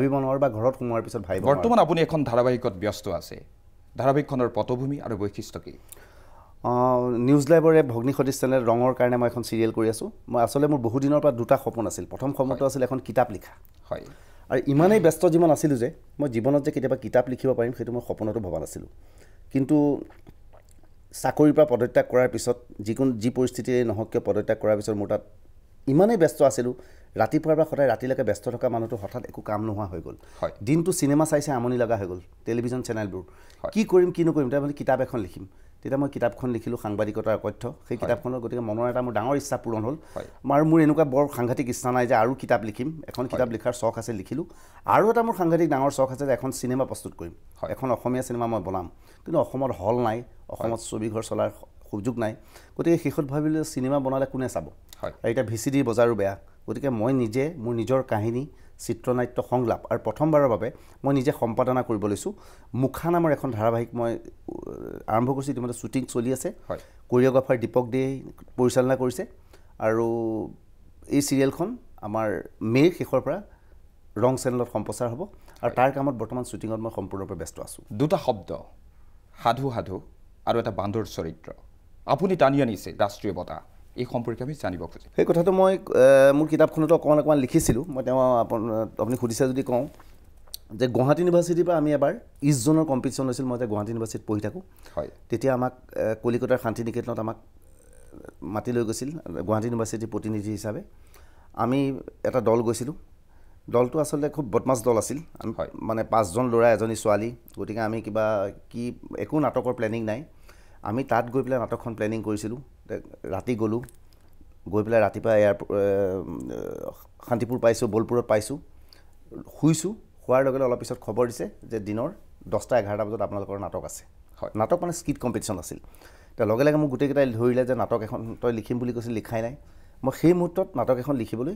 ভাবিব নোৱাৰোঁ বা ঘৰত সোমোৱাৰ পিছত ভাবিব বৰ্তমান আপুনি এখন ধাৰাবাহিকত ব্যস্ত আছে ধাৰাবাহিকখনৰ পটভূমি আৰু বৈশিষ্ট্য কি নিউজ লাইভৰে ভগ্নী সদৃশ চেনেল ৰঙৰ কাৰণে মই এখন চিৰিয়েল কৰি আছোঁ মই আচলতে মোৰ বহুদিনৰ পৰা দুটা সপোন আছিল প্ৰথম সপোনটো আছিল এখন কিতাপ লিখা হয় আৰু ইমানেই ব্যস্ত জীৱন আছিলোঁ যে মই জীৱনত যে কেতিয়াবা কিতাপ লিখিব পাৰিম সেইটো মই সপোনতো ভবা নাছিলোঁ কিন্তু চাকৰিৰ পৰা পদত্যাগ কৰাৰ পিছত যিকোনো যি পৰিস্থিতিৰে নহওক কিয় পদত্যাগ কৰাৰ পিছত মোৰ তাত ইমানেই ব্যস্ত আছিলোঁ ৰাতিপুৱাৰ পৰা সদায় ৰাতিলৈকে ব্যস্ত থকা মানুহটো হঠাৎ একো কাম নোহোৱা হৈ গ'ল হয় দিনটো চিনেমা চাইছে আমনি লগা হৈ গ'ল টেলিভিশ্যন চেনেলবোৰ কি কৰিম কি নকৰিম তেতিয়া মানে কিতাপ এখন লিখিম তেতিয়া মই কিতাপখন লিখিলোঁ সাংবাদিকতাৰ কথ্য সেই কিতাপখনৰ গতিকে মনৰ এটা মোৰ ডাঙৰ ইচ্ছা পূৰণ হ'ল আৰু মোৰ এনেকুৱা বৰ সাংঘাতিক ইচ্ছা নাই যে আৰু কিতাপ লিখিম এখন কিতাপ লিখাৰ চখ আছে লিখিলোঁ আৰু এটা মোৰ সাংঘাতিক ডাঙৰ চখ আছে যে এখন চিনেমা প্ৰস্তুত কৰিম এখন অসমীয়া চিনেমা মই বনাম কিন্তু অসমত হল নাই অসমত ছবিঘৰ চলাৰ সুযোগ নাই গতিকে শেষত ভাবিলোঁ চিনেমা বনালে কোনে চাব হয় আৰু এতিয়া ভি চি ডিৰ বজাৰো বেয়া গতিকে মই নিজে মোৰ নিজৰ কাহিনী চিত্ৰনাট্য সংলাপ আৰু প্ৰথমবাৰৰ বাবে মই নিজে সম্পাদনা কৰিব লৈছোঁ মুখা নামৰ এখন ধাৰাবাহিক মই আৰম্ভ কৰিছোঁ ইতিমধ্যে শ্বুটিং চলি আছে হয় কোৰিঅ'গ্ৰাফাৰ দীপক দে পৰিচালনা কৰিছে আৰু এই চিৰিয়েলখন আমাৰ মে'ৰ শেষৰ পৰা ৰং চেনেলত সম্প্ৰচাৰ হ'ব আৰু তাৰ কামত বৰ্তমান শ্বুটিঙত মই সম্পূৰ্ণৰূপে ব্যস্ত আছোঁ দুটা শব্দ সাধু সাধু আৰু এটা বান্দৰ চৰিত্ৰ আপুনি টানি আনিছে ৰাষ্ট্ৰীয় বঁটা এই সম্পৰ্কে আমি জানিব খোজোঁ সেই কথাটো মই মোৰ কিতাপখনতো অকণমান অকণমান লিখিছিলোঁ মই তেওঁ আপুনি সুধিছে যদি কওঁ যে গুৱাহাটী ইউনিভাৰ্চিটিৰ পৰা আমি এবাৰ ইছজনৰ কম্পিটিশ্যন হৈছিল মই যে গুৱাহাটী ইউনিভাৰ্চিটিত পঢ়ি থাকোঁ হয় তেতিয়া আমাক কলিকতাৰ শান্তি নিকেতনত আমাক মাতি লৈ গৈছিল গুৱাহাটী ইউনিভাৰ্চিটিৰ প্ৰতিনিধি হিচাপে আমি এটা দল গৈছিলোঁ দলটো আচলতে খুব বদমাছ দল আছিল আমি মানে পাঁচজন ল'ৰা এজনী ছোৱালী গতিকে আমি কিবা কি একো নাটকৰ প্লেনিং নাই আমি তাত গৈ পেলাই নাটকখন প্লেনিং কৰিছিলোঁ ৰাতি গ'লোঁ গৈ পেলাই ৰাতিপুৱা এয়াৰ শান্তিপুৰ পাইছোঁ বোলপুৰত পাইছোঁ শুইছোঁ শোৱাৰ লগে লগে অলপ পিছত খবৰ দিছে যে দিনৰ দহটা এঘাৰটা বজাত আপোনালোকৰ নাটক আছে হয় নাটক মানে স্কিট কম্পিটিশ্যন আছিল তেতিয়া লগে লগে মোক গোটেইকেইটাই ধৰিলে যে নাটক এখন তই লিখিম বুলি কৈছিল লিখাই নাই মই সেই মুহূৰ্তত নাটক এখন লিখিবলৈ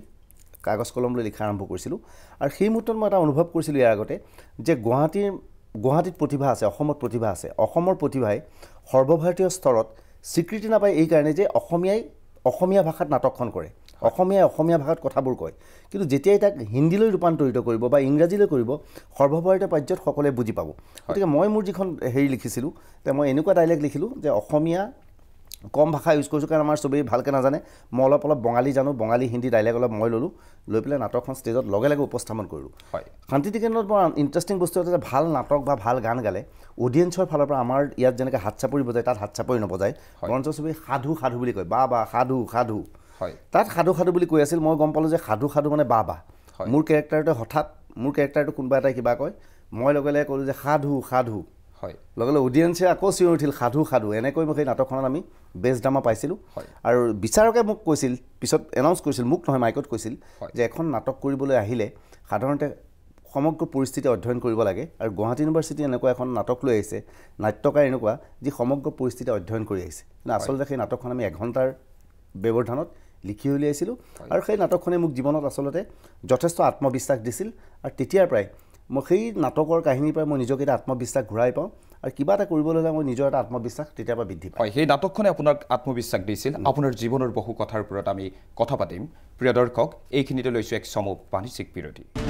কাগজ কলম লৈ লিখা আৰম্ভ কৰিছিলোঁ আৰু সেই মুহূৰ্তত মই এটা অনুভৱ কৰিছিলোঁ ইয়াৰ আগতে যে গুৱাহাটীৰ গুৱাহাটীত প্ৰতিভা আছে অসমত প্ৰতিভা আছে অসমৰ প্ৰতিভাই সৰ্বভাৰতীয় স্তৰত স্বীকৃতি নাপায় এইকাৰণে যে অসমীয়াই অসমীয়া ভাষাত নাটকখন কৰে অসমীয়াই অসমীয়া ভাষাত কথাবোৰ কয় কিন্তু যেতিয়াই তাক হিন্দীলৈ ৰূপান্তৰিত কৰিব বা ইংৰাজীলৈ কৰিব সৰ্বভাৰতীয় পৰ্যায়ত সকলোৱে বুজি পাব গতিকে মই মোৰ যিখন হেৰি লিখিছিলোঁ তে মই এনেকুৱা ডাইলেক্ট লিখিলোঁ যে অসমীয়া কম ভাষা ইউজ কৰিছোঁ কাৰণ আমাৰ চবেই ভালকৈ নাজানে মই অলপ অলপ বঙালী জানো বঙালী হিন্দী ডাইলগ অলপ মই ল'লোঁ লৈ পেলাই নাটকখন ষ্টেজত লগে লগে উপস্থাপন কৰিলোঁ হয় শান্তি টিকেনত বৰ ইণ্টাৰেষ্টিং বস্তু এটা যে ভাল নাটক বা ভাল গান গালে অডিয়েঞ্চৰ ফালৰ পৰা আমাৰ ইয়াত যেনেকৈ হাত চাপৰি বজায় তাত হাত চাপৰি নবজায় বৰঞ্চ চবেই সাধু সাধু বুলি কয় বা বা সাধু সাধু হয় তাত সাধু সাধু বুলি কৈ আছিল মই গম পালোঁ যে সাধু সাধু মানে বা বা মোৰ কেৰেক্টাৰটোৱে হঠাৎ মোৰ কেৰেক্টাৰটো কোনোবা এটাই কিবা কয় মই লগে লগে ক'লোঁ যে সাধু সাধু হয় লগে লগে অডিয়েঞ্চে আকৌ চিঞৰি উঠিল সাধু সাধু এনেকৈ মোক সেই নাটকখনত আমি বেষ্ট ড্ৰামা পাইছিলোঁ আৰু বিচাৰকে মোক কৈছিল পিছত এনাউন্স কৰিছিল মোক নহয় মাইকত কৈছিল যে এখন নাটক কৰিবলৈ আহিলে সাধাৰণতে সমগ্ৰ পৰিস্থিতি অধ্যয়ন কৰিব লাগে আৰু গুৱাহাটী ইউনিভাৰ্চিটি এনেকুৱা এখন নাটক লৈ আহিছে নাট্যকাৰ এনেকুৱা যি সমগ্ৰ পৰিস্থিতি অধ্যয়ন কৰি আহিছে কিন্তু আচলতে সেই নাটকখন আমি এঘণ্টাৰ ব্যৱধানত লিখি উলিয়াইছিলোঁ আৰু সেই নাটকখনে মোক জীৱনত আচলতে যথেষ্ট আত্মবিশ্বাস দিছিল আৰু তেতিয়াৰ পৰাই মই সেই নাটকৰ কাহিনীৰ পৰাই মই নিজকে এটা আত্মবিশ্বাস ঘূৰাই পাওঁ আৰু কিবা এটা কৰিবলৈ হ'লে মই নিজৰ এটা আত্মবিশ্বাস তেতিয়াৰ পৰা বৃদ্ধি পাওঁ হয় সেই নাটকখনে আপোনাক আত্মবিশ্বাস দিছিল আপোনাৰ জীৱনৰ বহু কথাৰ ওপৰত আমি কথা পাতিম প্ৰিয় দৰ্শক এইখিনিতে লৈছোঁ এক চমু বাণিজ্যিক বিৰতি